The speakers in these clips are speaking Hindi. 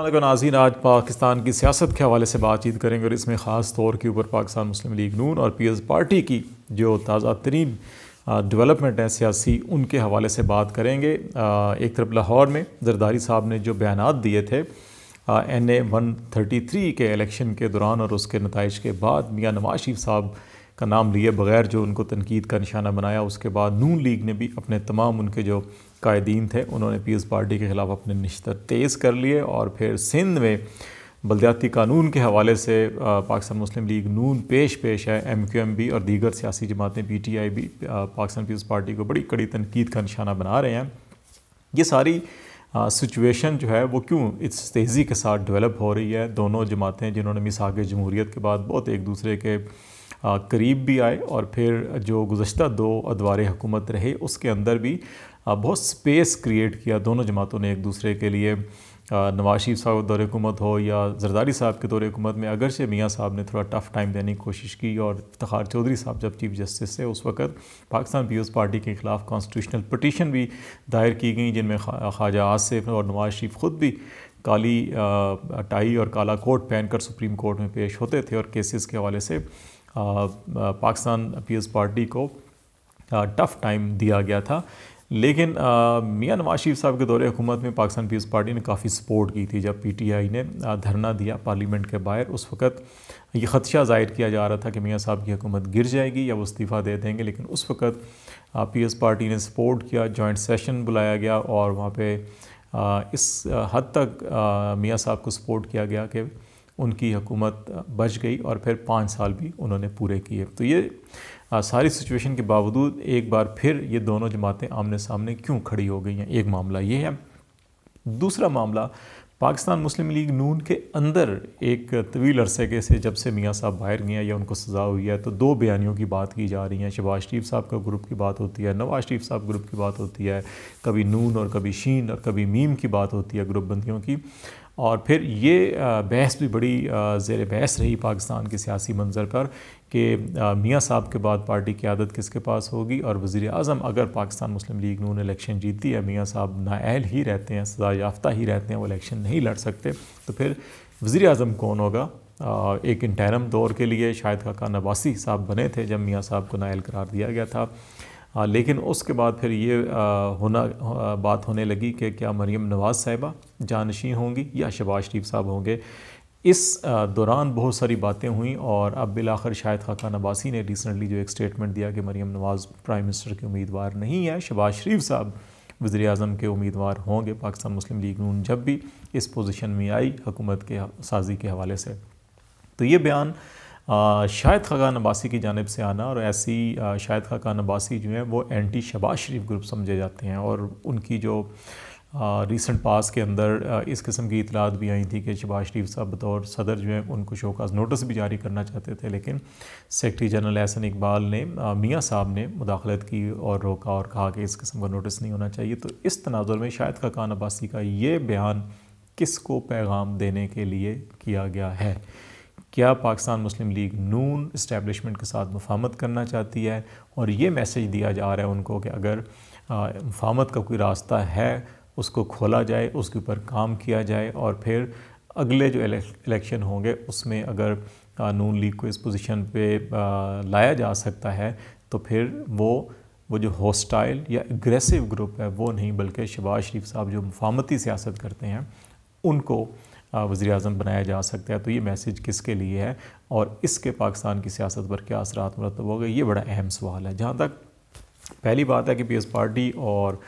अलग नाजीन आज पाकिस्तान की सियासत के हवाले से बातचीत करेंगे और इसमें ख़ास तौर के ऊपर पाकिस्तान मुस्लिम लीग नून और पीएस पार्टी की जो ताज़ा तरीन डेवलपमेंट हैं सियासी उनके हवाले से बात करेंगे एक तरफ लाहौर में जरदारी साहब ने जो बयान दिए थे N A one thirty three के इलेक्शन के दौरान और उसके नतज के बाद मियाँ नवाज शरीफ साहब का नाम लिए बगैर जो उनको तनकीद का निशाना बनाया उसके बाद नून लीग ने भी अपने तमाम उनके जो कायदीन थे उन्होंने पीस पार्टी के ख़िलाफ़ अपने निश्तर तेज़ कर लिए और फिर सिंध में बलदियाती कानून के हवाले से पाकिस्तान मुस्लिम लीग नून पेश पेश है एम क्यू एम बी और दीगर सियासी जमातें पी टी आई भी पाकिस्तान पीपल्स पार्टी को बड़ी कड़ी तनकीद का निशाना बना रहे हैं ये सारी सिचुएशन जो है वो क्यों इस तेज़ी के साथ डेवलप हो रही है दोनों जमातें जिन्होंने मिसाक जमहूरीत के बाद बहुत एक दूसरे के करीब भी आए और फिर जो गुजशत दो अदवार हुकूमत रहे उसके अंदर भी बहुत स्पेस क्रिएट किया दोनों जमातों ने एक दूसरे के लिए नवाज शरीफ साहब दौर हुकूमत हो या जरदारी साहब के दौर हुकूमत में अगरचे मियाँ साहब ने थोड़ा टफ़ टाइम देने की कोशिश की और इफ्तार चौधरी साहब जब चीफ जस्टिस थे उस वक्त पाकिस्तान पीपल्स पार्टी के खिलाफ कॉन्स्टिट्यूशनल पटिशन भी दायर की गई जिनमें ख्वाजा आसिफ और नवाज शरीफ ख़ुद भी काली टाई और काला कोट पहनकर सुप्रीम कोर्ट में पेश होते थे और केसेस के हवाले से पाकिस्तान पीएस पार्टी को टफ़ टाइम दिया गया था लेकिन मियाँ नवाज शरीफ साहब के दौरे हुकूमत में पाकिस्तान पीपल्स पार्टी ने काफ़ी सपोर्ट की थी जब पीटीआई ने धरना दिया पार्लियामेंट के बाहर उस वक्त ये खदशा जाहिर किया जा रहा था कि मियाँ साहब की हुकूमत गिर जाएगी या वो इस्तीफ़ा दे देंगे लेकिन उस वक्त पीपल्स पार्टी ने सपोर्ट किया जॉइंट सेशन बुलाया गया और वहाँ पर इस हद तक मियाँ साहब को सपोर्ट किया गया कि उनकी हुकूमत बच गई और फिर पाँच साल भी उन्होंने पूरे किए तो ये सारी सिचुएशन के बावजूद एक बार फिर ये दोनों जमातें आमने सामने क्यों खड़ी हो गई हैं एक मामला ये है दूसरा मामला पाकिस्तान मुस्लिम लीग नून के अंदर एक तवील अरसे के से जब से मियाँ साहब बाहर गए हैं या उनको सज़ा हुई है तो दो बयानियों की बात की जा रही है शबाज शरीफ साहब का ग्रुप की बात होती है नवाज शरीफ साहब ग्रुप की बात होती है कभी नून और कभी शीन और कभी मीम की बात होती है ग्रुप बंदियों की और फिर ये बहस भी बड़ी ज़ेर बहस रही पाकिस्तान के सियासी मंजर पर कि मियाँ साहब के बाद पार्टी की आदत किसके पास होगी और वज़ी अजम अगर Pakistan Muslim League Noon election जीती है मियाँ साहब नााहल ही रहते हैं सजा याफ्ता ही रहते हैं वो इलेक्शन नहीं लड़ सकते तो फिर वज़ी अजम कौन होगा एक इंटरम दौर के लिए शायद काका नवासी साहब बने थे जब मियाँ साहब को नायल करार दिया गया था आ, लेकिन उसके बाद फिर ये आ, होना आ, बात होने लगी कि क्या मरीम नवाज़ साहिबा जानशी होंगी या शबाज शरीफ साहब होंगे इस दौरान बहुत सारी बातें हुई और अब बिलाखर शायद खाकान अब्बासी ने रिसेंटली जो एक स्टेटमेंट दिया कि मरीम नवाज़ प्राइम मिनिस्टर के उम्मीदवार नहीं है शबाज शरीफ साहब वज़ी अजम के उम्मीदवार होंगे पाकिस्तान मुस्लिम लीग नून जब भी इस पोजीशन में आई हुकूमत के साजी के हवाले से तो ये बयान शाहिद खान अब्बासी की जानब से आना और ऐसी शाहिद खान अब्बासी जो हैं वो एंटी शबाज शरीफ ग्रुप समझे जाते हैं और उनकी जो रिसेंट पास के अंदर इस किस्म की इतलात भी आई थी कि शबाज शरीफ साहब बतौर सदर जो है उनको शोकाज नोटिस भी जारी करना चाहते थे लेकिन सेक्रटरी जनरल एहसन इकबाल ने मियाँ साहब ने मुदाखलत की और रोका और कहा कि इस किस्म का नोटिस नहीं होना चाहिए तो इस तनाजर में शाहिद खान अब्बासी का ये बयान किस को पैगाम देने के लिए किया गया है क्या Pakistan Muslim League Noon establishment के साथ मुफामत करना चाहती है और ये मैसेज दिया जा रहा है उनको कि अगर मुफामत का कोई रास्ता है उसको खोला जाए उसके ऊपर काम किया जाए और फिर अगले जो इलेक्शन होंगे उसमें अगर नून लीग को इस पोजीशन पे लाया जा सकता है तो फिर वो वो जो हॉस्टाइल या एग्रेसिव ग्रुप है वो नहीं बल्कि शबाज शरीफ साहब जो मुफामती सियासत करते हैं उनको वज़ी अजम बनाया जा सकता है तो ये मैसेज किसके लिए है और इसके पाकिस्तान की सियासत पर क्या असरात मरतब हो गए ये बड़ा अहम सवाल है जहाँ तक पहली बात है कि पीएस पार्टी और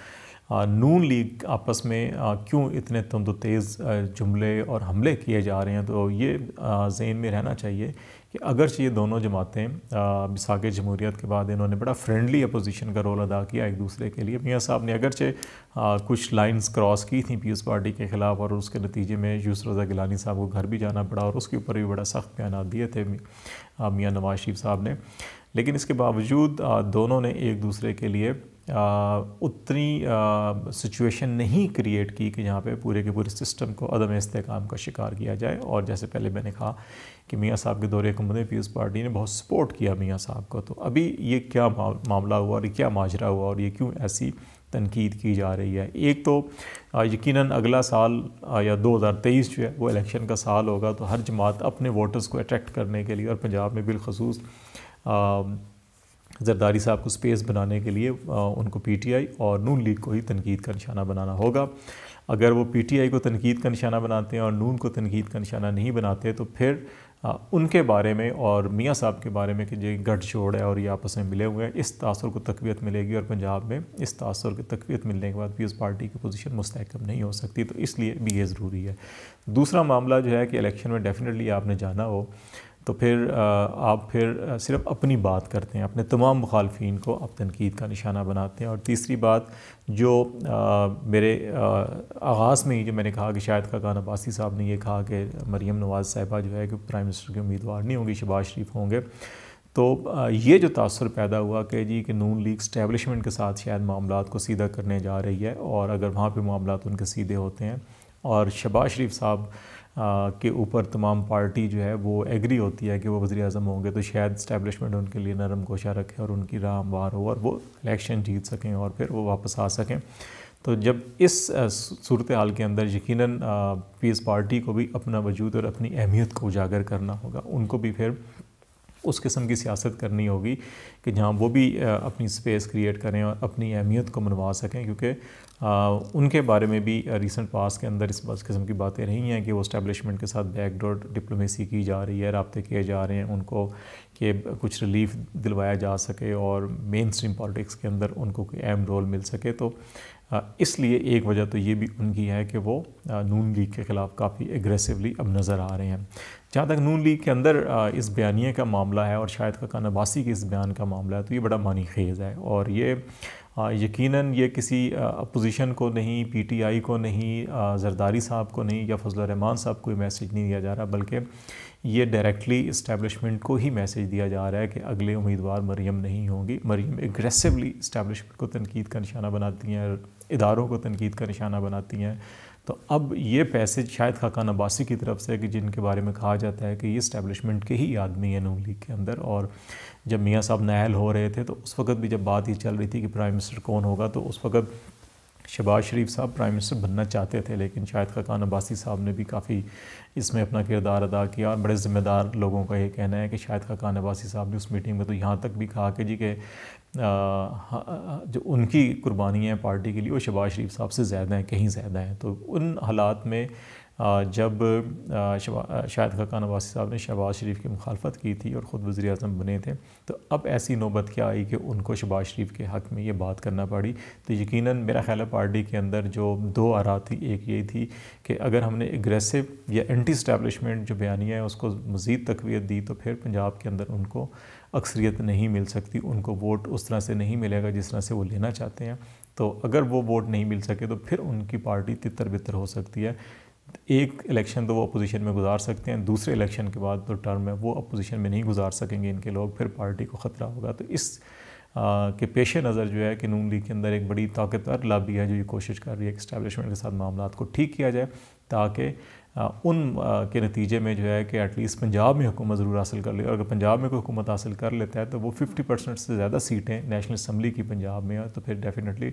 नून लीग आपस में क्यों इतने तंद तेज़ जुमले और हमले किए जा रहे हैं तो ये जहन में रहना चाहिए कि अगरचे ये दोनों जमातें बिसाक जमहूरीत के बाद इन्होंने बड़ा फ्रेंडली अपोजिशन का रोल अदा किया एक दूसरे के लिए मियाँ साहब ने अगरचे कुछ लाइंस क्रॉस की थी पीस पार्टी के ख़िलाफ़ और उसके नतीजे में यूस रज़ा गिलानी साहब को घर भी जाना पड़ा और उसके ऊपर भी बड़ा सख्त बयान दिए थे मियाँ नवाज शरीफ साहब ने लेकिन इसके बावजूद दोनों ने एक दूसरे के लिए उतनी सिचुएशन नहीं क्रिएट की कि जहाँ पे पूरे के पूरे सिस्टम को अदम इसकाम का शिकार किया जाए और जैसे पहले मैंने कहा कि मियाँ साहब के दौरे हुकूमत पीपल्स पार्टी ने बहुत सपोर्ट किया मियाँ साहब को तो अभी ये क्या मामला हुआ और क्या माजरा हुआ और ये क्यों ऐसी तनकीद की जा रही है एक तो यकीन अगला साल या 2023 जो है वो इलेक्शन का साल होगा तो हर जमात अपने वोटर्स को अट्रैक्ट करने के लिए और पंजाब में बिलखसूस जरदारी साहब को स्पेस बनाने के लिए उनको पीटीआई और नून लीग को ही तनकीद का निशाना बनाना होगा अगर वो पीटीआई को तनकीद का निशाना बनाते हैं और नून को तनकीद का निशाना नहीं बनाते तो फिर उनके बारे में और मियाँ साहब के बारे में कि ये गठजोड़ है और ये आपस में मिले हुए हैं इस तासर को तकवीत मिलेगी और पंजाब में इस तासर की तकवीत मिलने के बाद पीस पार्टी की पोजीशन मुस्तकम नहीं हो सकती तो इसलिए भी ये ज़रूरी है दूसरा मामला जो है कि इलेक्शन में डेफिनेटली आपने जाना हो तो फिर आप फिर सिर्फ अपनी बात करते हैं अपने तमाम मुखालफन को आप तनकीद का निशाना बनाते हैं और तीसरी बात जो आ, मेरे आगाज़ में ही जो मैंने कहा कि शायद खाकान अब्बासी साहब ने यह कहा कि मरीम नवाज़ साहिबा जो है कि प्राइम मिनिस्टर के उम्मीदवार नहीं होंगी शबाज शरीफ होंगे तो ये जो तासर पैदा हुआ कि जी कि नून लीग स्टैबलिशमेंट के साथ शायद मामला को सीधा करने जा रही है और अगर वहाँ पर मामला उनके सीधे होते हैं और शबाज शरीफ साहब के ऊपर तमाम पार्टी जो है वो एग्री होती है कि वो वजी अजम होंगे तो शायद स्टैब्लिशमेंट उनके लिए नरम कोशा रखे और उनकी राह हमवार हो और वो इलेक्शन जीत सकें और फिर वो वापस आ सकें तो जब इस सूरत हाल के अंदर यकीन पीस पार्टी को भी अपना वजूद और अपनी अहमियत को उजागर करना होगा उनको भी फिर उस किस्म की सियासत करनी होगी कि जहाँ वो भी अपनी स्पेस क्रिएट करें और अपनी अहमियत को मनवा सकें क्योंकि उनके बारे में भी रिसेंट पास के अंदर इस बस किस्म की बातें रही हैं कि वो इस्टेबलिशमेंट के साथ बैकडोर डिप्लोमेसी की जा रही है रबते किए जा रहे हैं उनको कि कुछ रिलीफ दिलवाया जा सके और मेन स्ट्रीम पॉलिटिक्स के अंदर उनको कोई अहम रोल मिल सके तो इसलिए एक वजह तो ये भी उनकी है कि वो नून लीग के ख़िलाफ़ काफ़ी एग्रेसिवली अब नज़र आ रहे हैं जहाँ तक नून लीग के अंदर इस बयानी का मामला है और शायद का कानाबासी के इस बयान का मामला है तो ये बड़ा मानी खेज़ है और ये यकीनन ये किसी अपोजिशन को नहीं पीटीआई को नहीं जरदारी साहब को नहीं या फजल रहमान साहब को मैसेज नहीं दिया जा रहा बल्कि ये डायरेक्टली इस्टेब्लिशमेंट को ही मैसेज दिया जा रहा है कि अगले उम्मीदवार मरियम नहीं होंगी मरियम एग्रेसिवली इस्टेब्लिशमेंट को तनकीद का निशाना बनाती हैं इदारों को तनकीद का निशाना बनाती हैं तो अब ये पैसेज शायद खाकान अब्बासी की तरफ से कि जिनके बारे में कहा जाता है कि ये इस्टेब्लिशमेंट के ही आदमी हैं नू लीग के अंदर और जब मियाँ साहब नायल हो रहे थे तो उस वक्त भी जब बात ये चल रही थी कि प्राइम मिनिस्टर कौन होगा तो उस वक्त शहबाज शरीफ साहब प्राइम मिनिस्टर बनना चाहते थे लेकिन शायद खकान अब्बासी साहब ने भी काफ़ी इसमें अपना किरदार अदा किया और बड़े ज़िम्मेदार लोगों का ये कहना है कि शायद खकान अब्बासी साहब ने उस मीटिंग में तो यहाँ तक भी कहा कि जी के जो उनकी कुर्बानियाँ पार्टी के लिए वो शहबाज शरीफ साहब से ज़्यादा हैं कहीं ज़्यादा हैं तो उन हालात में जब शाहिद खान नवासी साहब ने शहबाज शरीफ की मुखालफत की थी और ख़ुद वज़ी अजम बने थे तो अब ऐसी नौबत क्या आई कि उनको शहबाज शरीफ के हक़ में ये बात करना पड़ी तो यकीन मेरा ख्याल है पार्टी के अंदर जो दो आरा थी एक ये थी कि अगर हमने एग्रेसिव या एंटी स्टैब्लिशमेंट जो बयानिया है उसको मज़ीद तकवीत दी तो फिर पंजाब के अंदर उनको अक्सरियत नहीं मिल सकती उनको वोट उस तरह से नहीं मिलेगा जिस तरह से वो लेना चाहते हैं तो अगर वो वोट नहीं मिल सके तो फिर उनकी पार्टी तितर बितर हो सकती है एक इलेक्शन तो वो अपोजिशन में गुजार सकते हैं दूसरे इलेक्शन के बाद तो टर्म है वो अपोजिशन में नहीं गुजार सकेंगे इनके लोग फिर पार्टी को ख़तरा होगा तो इस आ, के पेश नज़र जो है कि नून लीग के अंदर एक बड़ी ताकतवर लाबी है जो ये कोशिश कर रही है कि इस्टेबलिशमेंट के साथ मामला को ठीक किया जाए ताकि उन के नतीजे में जो है कि एटलीस्ट पंजाब में हुकूमत ज़रूर हासिल कर ले और अगर पंजाब में कोई हुकूमत हासिल कर लेता है तो वो 50 परसेंट से ज़्यादा सीटें नेशनल असम्बली की पंजाब में और तो फिर डेफिनेटली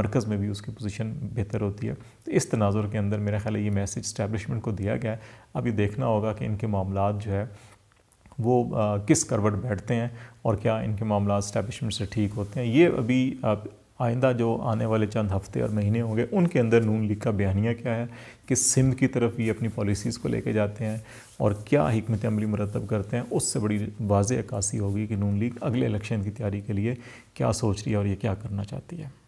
मरकज़ में भी उसकी पोजीशन बेहतर होती है तो इस तनाजुर के अंदर मेरा ख्याल है ये मैसेज इस्टेबलिशमेंट को दिया गया है अब ये देखना होगा कि इनके मामला जो है वो आ, किस करवट बैठते हैं और क्या इनके मामला इस्टेबलिशमेंट से ठीक होते हैं ये अभी आइंदा जो आने वाले चंद हफ्ते और महीने होंगे उनके अंदर नून लीग का बयानिया क्या है कि सिंध की तरफ ये अपनी पॉलिसीज़ को लेके जाते हैं और क्या हमत अमली मरतब करते हैं उससे बड़ी वाज अक्सी होगी कि नून लीग अगले इलेक्शन की तैयारी के लिए क्या सोच रही है और ये क्या करना चाहती है